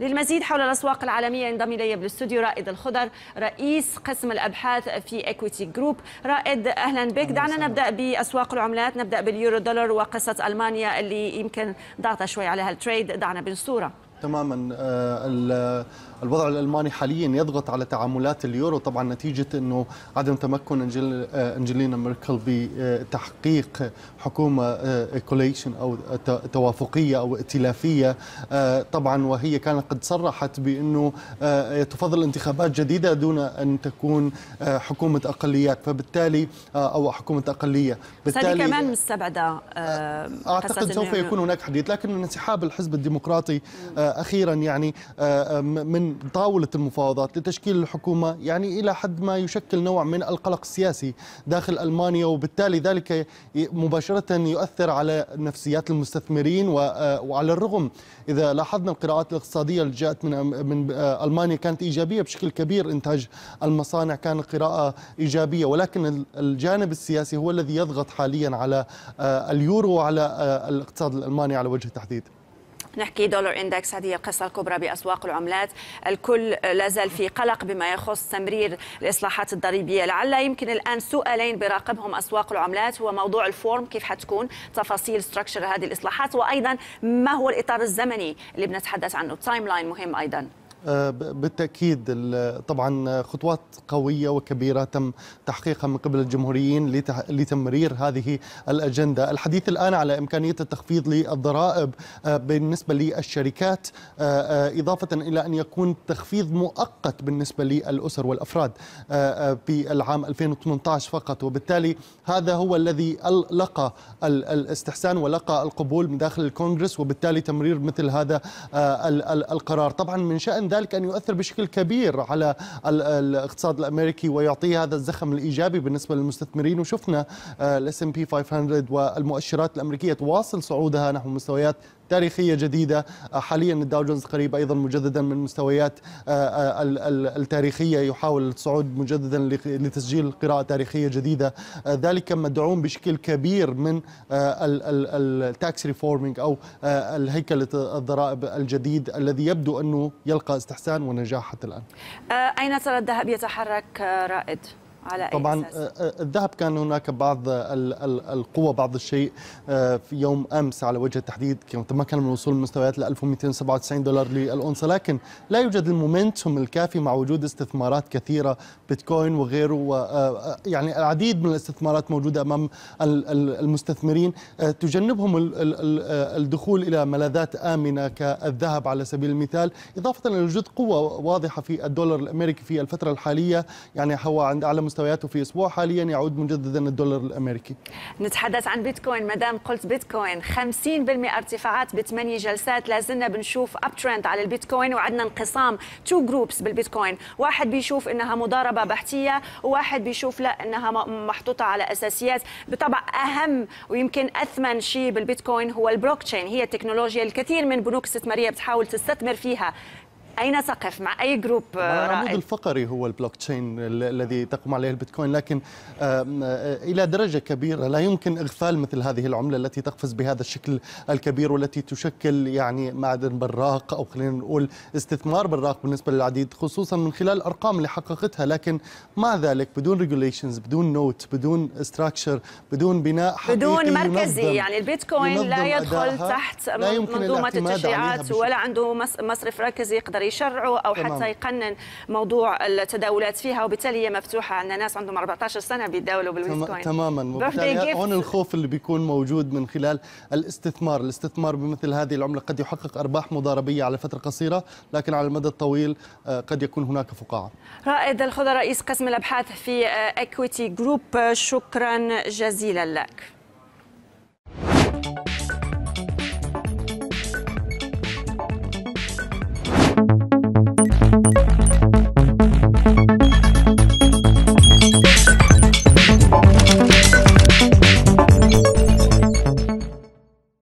للمزيد حول الاسواق العالميه ينضم الي بالاستوديو رائد الخضر رئيس قسم الابحاث في ايكويتي جروب رائد اهلا بك دعنا نبدا باسواق العملات نبدا باليورو دولار وقصه المانيا اللي يمكن ضغط شوي عليها التريد دعنا بالصوره تماما آه، الوضع الالماني حاليا يضغط على تعاملات اليورو طبعا نتيجه انه عدم تمكن آه، انجلينا ميركل بتحقيق حكومه كوليشن آه، او توافقيه او ائتلافيه طبعا وهي كانت قد صرحت بانه تفضل انتخابات جديده دون ان تكون حكومه اقليات فبالتالي او حكومه اقليه بالتالي كمان مستبعده اعتقد سوف يكون هناك حديث لكن انسحاب الحزب الديمقراطي اخيرا يعني آه، آه، من طاوله المفاوضات لتشكيل الحكومه يعني الى حد ما يشكل نوع من القلق السياسي داخل المانيا وبالتالي ذلك مباشره يؤثر على نفسيات المستثمرين آه، وعلى الرغم اذا لاحظنا القراءات الاقتصاديه اللي جاءت من من المانيا كانت ايجابيه بشكل كبير انتاج المصانع كان قراءه ايجابيه ولكن الجانب السياسي هو الذي يضغط حاليا على اليورو وعلى الاقتصاد الالماني على وجه التحديد نحكي دولار اندكس هذه القصة الكبرى بأسواق العملات الكل لازال في قلق بما يخص تمرير الإصلاحات الضريبية لعل يمكن الآن سؤالين براقبهم أسواق العملات هو موضوع الفورم كيف حتكون تفاصيل ستراكشر هذه الإصلاحات وأيضا ما هو الإطار الزمني اللي بنتحدث عنه تايم لاين مهم أيضا آه، بالتاكيد طبعا خطوات قويه وكبيره تم تحقيقها من قبل الجمهوريين لتمرير هذه الاجنده، الحديث الان على امكانيه التخفيض للضرائب آه، بالنسبه للشركات آه، اضافه الى ان يكون تخفيض مؤقت بالنسبه للاسر والافراد في العام 2018 فقط وبالتالي هذا هو الذي لقى الاستحسان ولقى القبول من داخل الكونغرس وبالتالي تمرير مثل هذا القرار، طبعا من شان ذلك أن يؤثر بشكل كبير على الاقتصاد الأمريكي ويعطيه هذا الزخم الإيجابي بالنسبة للمستثمرين وشفنا الاس S&P بي 500 والمؤشرات الأمريكية تواصل صعودها نحو مستويات تاريخيه جديده آه، حاليا الداو جونز قريب ايضا مجددا من مستويات آه، آه، التاريخيه يحاول الصعود مجددا لتسجيل قراءه تاريخيه جديده ذلك مدعوم بشكل كبير من التاكس ريفورمينج او الهيكل الضرائب الجديد الذي يبدو انه يلقى استحسان ونجاح حتى الان اين ترى الذهب يتحرك رائد على أي طبعا أساس؟ آه، آه، الذهب كان هناك بعض القوة بعض الشيء آه، في يوم أمس على وجه التحديد تمكن من وصول المستويات ل 1297 دولار للأونصة لكن لا يوجد المومنتوم الكافي مع وجود استثمارات كثيرة بيتكوين وغيره يعني العديد من الاستثمارات موجودة أمام المستثمرين تجنبهم الدخول إلى ملاذات آمنة كالذهب على سبيل المثال إضافة إلى وجود قوة واضحة في الدولار الأمريكي في الفترة الحالية يعني هو عند أعلى مستوياته في اسبوع حاليا يعود مجددا الدولار الامريكي نتحدث عن بيتكوين مدام قلت بيتكوين 50% ارتفاعات بثمانية جلسات لازلنا بنشوف اب ترند على البيتكوين وعندنا انقسام تو جروبس بالبيتكوين واحد بيشوف انها مضاربه بحثيه وواحد بيشوف لا انها محطوطه على اساسيات بطبع اهم ويمكن اثمن شيء بالبيتكوين هو البلوك تشين هي التكنولوجيا الكثير من بنوك استثماريه بتحاول تستثمر فيها اين سقف مع اي جروب العمود الفقري هو البلوك تشين الذي تقوم عليه البيتكوين لكن آه، الى درجه كبيره لا يمكن اغفال مثل هذه العمله التي تقفز بهذا الشكل الكبير والتي تشكل يعني معدن براق او خلينا نقول استثمار براق بالنسبه للعديد خصوصا من خلال الارقام اللي حققتها لكن مع ذلك بدون ريجوليشنز بدون نوت بدون استراكشر بدون بناء حقيقي بدون مركزي ينظم يعني البيتكوين لا يدخل تحت لا منظومه التشريعات ولا عنده مصرف مركزي يقدر يشرعوا او تمام. حتى يقنن موضوع التداولات فيها وبالتالي هي مفتوحه عندنا ناس عندهم 14 سنه بيتداولوا بالبيتكوين تماما هون الخوف اللي بيكون موجود من خلال الاستثمار الاستثمار بمثل هذه العمله قد يحقق ارباح مضاربيه على فتره قصيره لكن على المدى الطويل آه، قد يكون هناك فقاعه رائد الخضر رئيس قسم الابحاث في اكويتي آه، جروب شكرا جزيلا لك